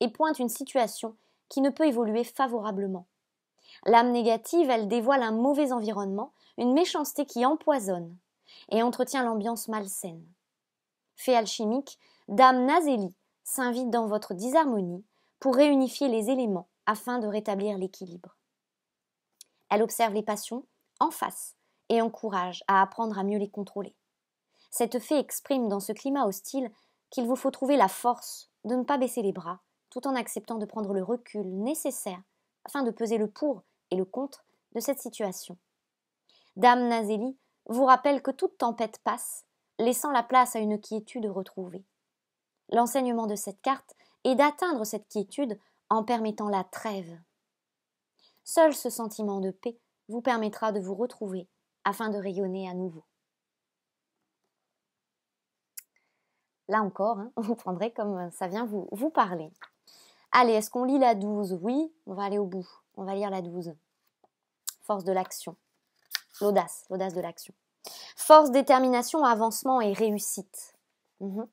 et pointe une situation qui ne peut évoluer favorablement. L'âme négative, elle dévoile un mauvais environnement, une méchanceté qui empoisonne et entretient l'ambiance malsaine. Fée alchimique, Dame Nazélie s'invite dans votre disharmonie pour réunifier les éléments afin de rétablir l'équilibre. Elle observe les passions en face et encourage à apprendre à mieux les contrôler. Cette fée exprime dans ce climat hostile qu'il vous faut trouver la force de ne pas baisser les bras, tout en acceptant de prendre le recul nécessaire afin de peser le pour et le contre de cette situation. Dame Nazélie vous rappelle que toute tempête passe, laissant la place à une quiétude retrouvée. L'enseignement de cette carte est d'atteindre cette quiétude en permettant la trêve. Seul ce sentiment de paix vous permettra de vous retrouver afin de rayonner à nouveau. Là encore, on hein, vous prendrait comme ça vient vous, vous parler. Allez, est-ce qu'on lit la 12 Oui, on va aller au bout. On va lire la 12. Force de l'action. L'audace, l'audace de l'action. Force, détermination, avancement et réussite. Mhm.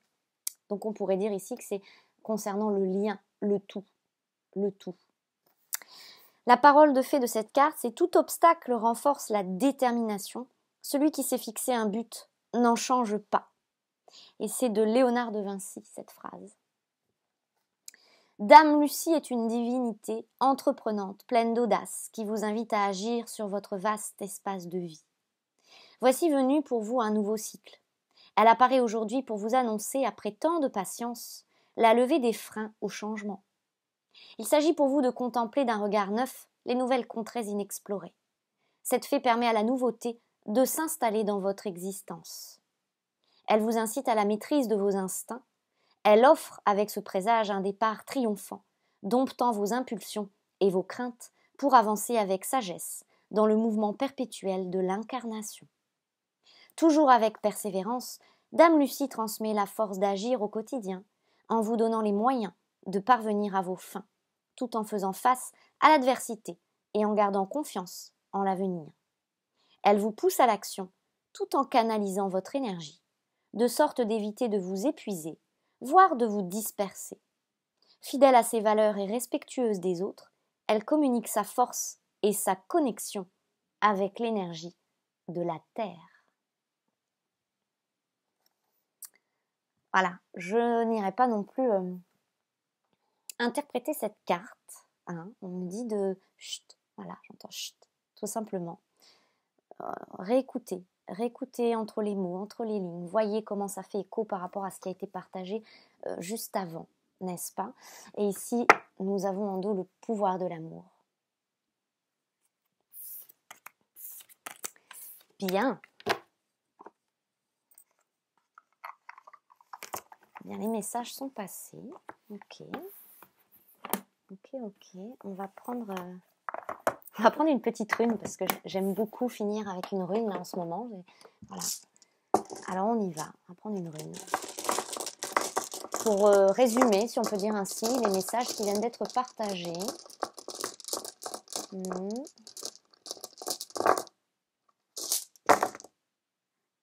Donc on pourrait dire ici que c'est concernant le lien, le tout, le tout. La parole de fait de cette carte, c'est tout obstacle renforce la détermination. Celui qui s'est fixé un but n'en change pas. Et c'est de Léonard de Vinci, cette phrase. Dame Lucie est une divinité entreprenante, pleine d'audace, qui vous invite à agir sur votre vaste espace de vie. Voici venu pour vous un nouveau cycle. Elle apparaît aujourd'hui pour vous annoncer, après tant de patience, la levée des freins au changement. Il s'agit pour vous de contempler d'un regard neuf les nouvelles contrées inexplorées. Cette fée permet à la nouveauté de s'installer dans votre existence. Elle vous incite à la maîtrise de vos instincts. Elle offre avec ce présage un départ triomphant, domptant vos impulsions et vos craintes pour avancer avec sagesse dans le mouvement perpétuel de l'incarnation. Toujours avec persévérance, Dame Lucie transmet la force d'agir au quotidien en vous donnant les moyens de parvenir à vos fins, tout en faisant face à l'adversité et en gardant confiance en l'avenir. Elle vous pousse à l'action, tout en canalisant votre énergie, de sorte d'éviter de vous épuiser, voire de vous disperser. Fidèle à ses valeurs et respectueuse des autres, elle communique sa force et sa connexion avec l'énergie de la Terre. Voilà, je n'irai pas non plus euh, interpréter cette carte. Hein. On me dit de chut, voilà, j'entends chut, tout simplement. Euh, réécouter, entre les mots, entre les lignes, voyez comment ça fait écho par rapport à ce qui a été partagé euh, juste avant, n'est-ce pas Et ici, nous avons en dos le pouvoir de l'amour. Bien. Bien, les messages sont passés. Ok. Ok, ok. On va prendre, euh, va prendre une petite rune parce que j'aime beaucoup finir avec une rune en ce moment. Voilà. Alors on y va. On va prendre une rune. Pour euh, résumer, si on peut dire ainsi, les messages qui viennent d'être partagés. Hmm.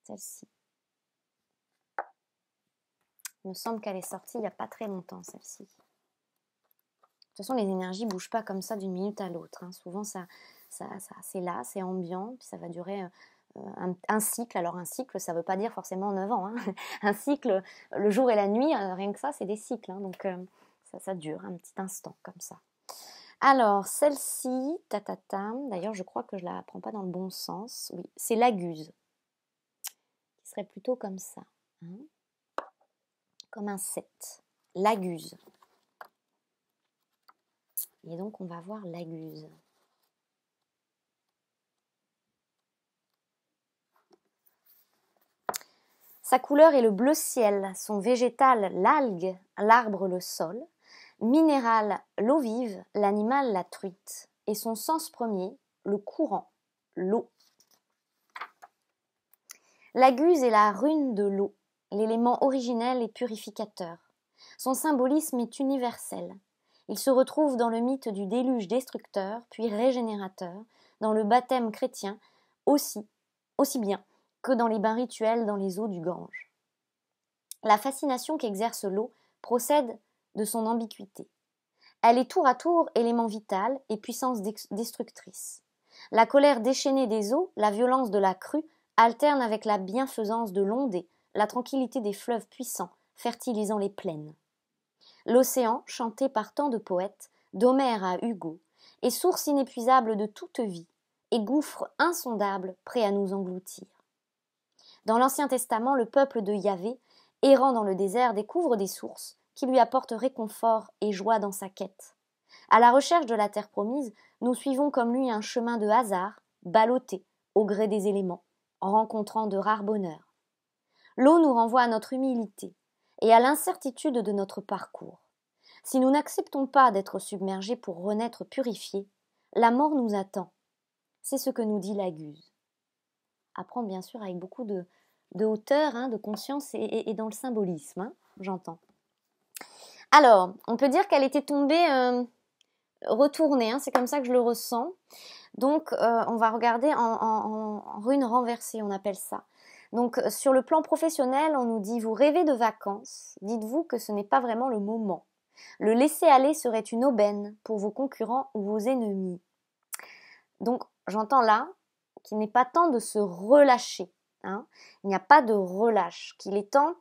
Celle-ci. Il me semble qu'elle est sortie il n'y a pas très longtemps, celle-ci. De toute façon, les énergies ne bougent pas comme ça d'une minute à l'autre. Hein. Souvent, ça, c'est là, c'est ambiant, puis ça va durer euh, euh, un, cycle. Alors, un cycle, ça ne veut pas dire forcément 9 ans. Hein. un cycle, le jour et la nuit, euh, rien que ça, c'est des cycles. Hein. Donc, ça, dure un petit instant comme ça. Alors, celle-ci, ta, d'ailleurs, je crois que je ne la prends pas dans le bon sens. Oui, c'est l'aguse, qui serait plutôt comme ça, comme un 7. L'aguse. Et donc on va voir l'aguse. Sa couleur est le bleu ciel, son végétal l'algue, l'arbre le sol, minéral l'eau vive, l'animal la truite, et son sens premier, le courant, l'eau. L'aguse est la rune de l'eau, l'élément originel et purificateur. Son symbolisme est universel. Il se retrouve dans le mythe du déluge destructeur, puis régénérateur, dans le baptême chrétien, aussi, aussi bien que dans les bains rituels dans les eaux du Gange. La fascination qu'exerce l'eau procède de son ambiguïté. Elle est tour à tour élément vital et puissance destructrice. La colère déchaînée des eaux, la violence de la crue, alterne avec la bienfaisance de l'ondée, la tranquillité des fleuves puissants, fertilisant les plaines. L'océan, chanté par tant de poètes, d'Homère à Hugo, est source inépuisable de toute vie et gouffre insondable prêt à nous engloutir. Dans l'Ancien Testament, le peuple de Yahvé, errant dans le désert, découvre des sources qui lui apportent réconfort et joie dans sa quête. À la recherche de la terre promise, nous suivons comme lui un chemin de hasard, ballotté au gré des éléments, rencontrant de rares bonheurs. L'eau nous renvoie à notre humilité, et à l'incertitude de notre parcours. Si nous n'acceptons pas d'être submergés pour renaître purifiés, la mort nous attend. C'est ce que nous dit Laguse. Apprendre bien sûr avec beaucoup de, hauteur, hein, de conscience et, dans le symbolisme, hein, j'entends. Alors, on peut dire qu'elle était tombée euh, retournée, hein, c'est comme ça que je le ressens. Donc, euh, on va regarder en, en, en, rune renversée, on appelle ça. Donc euh, sur le plan professionnel, on nous dit vous rêvez de vacances, dites-vous que ce n'est pas vraiment le moment. Le laisser aller serait une aubaine pour vos concurrents ou vos ennemis. Donc j'entends là qu'il n'est pas temps de se relâcher. Hein. Il n'y a pas de relâche, qu'il est temps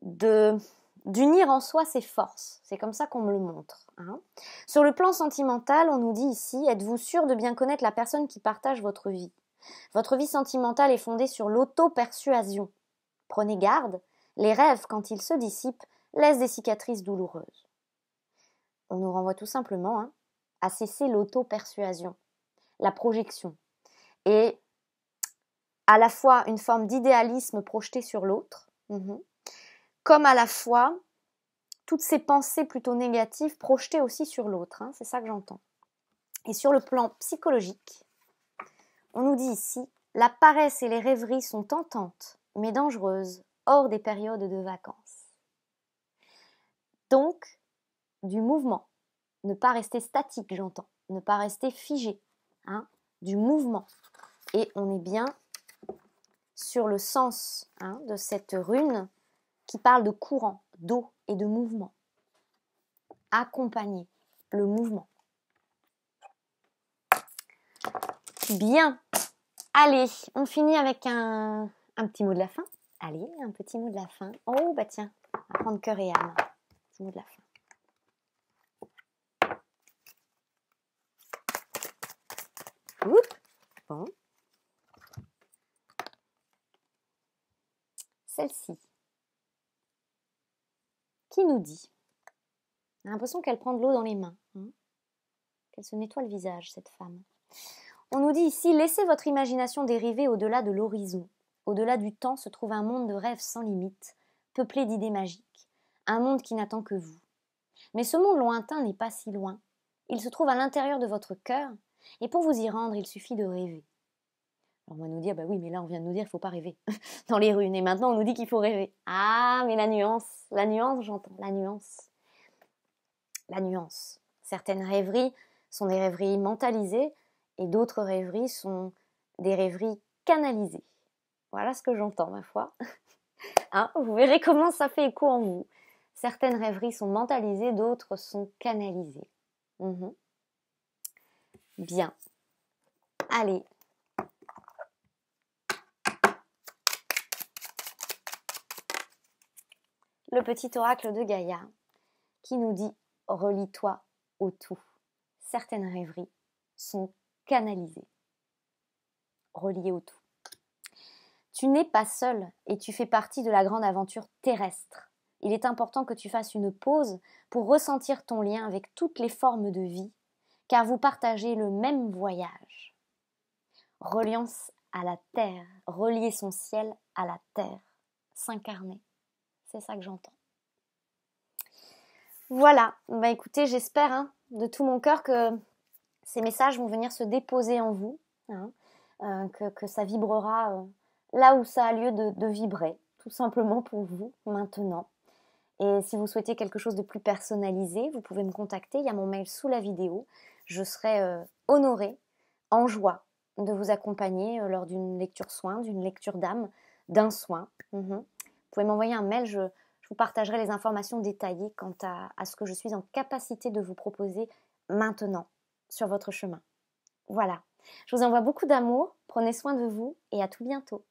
d'unir en soi ses forces. C'est comme ça qu'on me le montre. Hein. Sur le plan sentimental, on nous dit ici, êtes-vous sûr de bien connaître la personne qui partage votre vie votre vie sentimentale est fondée sur l'auto-persuasion. Prenez garde, les rêves, quand ils se dissipent, laissent des cicatrices douloureuses. On nous renvoie tout simplement hein, à cesser l'auto-persuasion, la projection, et à la fois une forme d'idéalisme projeté sur l'autre, mhm, comme à la fois toutes ces pensées plutôt négatives projetées aussi sur l'autre. Hein, c'est ça que j'entends. Et sur le plan psychologique, on nous dit ici La paresse et les rêveries sont tentantes, mais dangereuses, hors des périodes de vacances. Donc, du mouvement. Ne pas rester statique, j'entends. Ne pas rester figé. Hein, du mouvement. Et on est bien sur le sens hein, de cette rune qui parle de courant, d'eau et de mouvement. Accompagner le mouvement. Bien. Allez, on finit avec un, petit mot de la fin. Allez, un petit mot de la fin. Oh, bah tiens, à prendre cœur et âme. Petit mot de la fin. Bon. Celle-ci. Qui nous dit J'ai l'impression qu'elle prend de l'eau dans les mains, hein. qu'elle se nettoie le visage, cette femme. On nous dit ici laissez votre imagination dériver au-delà de l'horizon. Au-delà du temps se trouve un monde de rêves sans limite, peuplé d'idées magiques, un monde qui n'attend que vous. Mais ce monde lointain n'est pas si loin. Il se trouve à l'intérieur de votre cœur, et pour vous y rendre, il suffit de rêver. Alors on nous dire, bah oui, mais là on vient de nous dire qu'il ne faut pas rêver dans les runes, et maintenant on nous dit qu'il faut rêver. Ah, mais la nuance, la nuance, j'entends, la nuance. La nuance. Certaines rêveries sont des rêveries mentalisées, et d'autres rêveries sont des rêveries canalisées. Voilà ce que j'entends, ma foi. Hein, vous verrez comment ça fait écho en vous. Certaines rêveries sont mentalisées, d'autres sont canalisées. Mhm. Bien. Allez. Le petit oracle de Gaïa qui nous dit relis toi au tout. Certaines rêveries sont canaliser, relié au tout. Tu n'es pas seul et tu fais partie de la grande aventure terrestre. Il est important que tu fasses une pause pour ressentir ton lien avec toutes les formes de vie, car vous partagez le même voyage. Reliance à la terre, relier son ciel à la terre, s'incarner. C'est ça que j'entends. Voilà, bah écoutez, j'espère hein, de tout mon cœur que ces messages vont venir se déposer en vous, hein, euh, que, ça vibrera euh, là où ça a lieu de, vibrer, tout simplement pour vous maintenant. Et si vous souhaitez quelque chose de plus personnalisé, vous pouvez me contacter, il y a mon mail sous la vidéo. Je serai euh, honorée, en joie, de vous accompagner lors d'une lecture soin, d'une lecture d'âme, d'un soin. Mhm. Vous pouvez m'envoyer un mail, je, vous partagerai les informations détaillées quant à ce que je suis en capacité de vous proposer maintenant sur votre chemin. Voilà. Je vous envoie beaucoup d'amour, prenez soin de vous et à tout bientôt.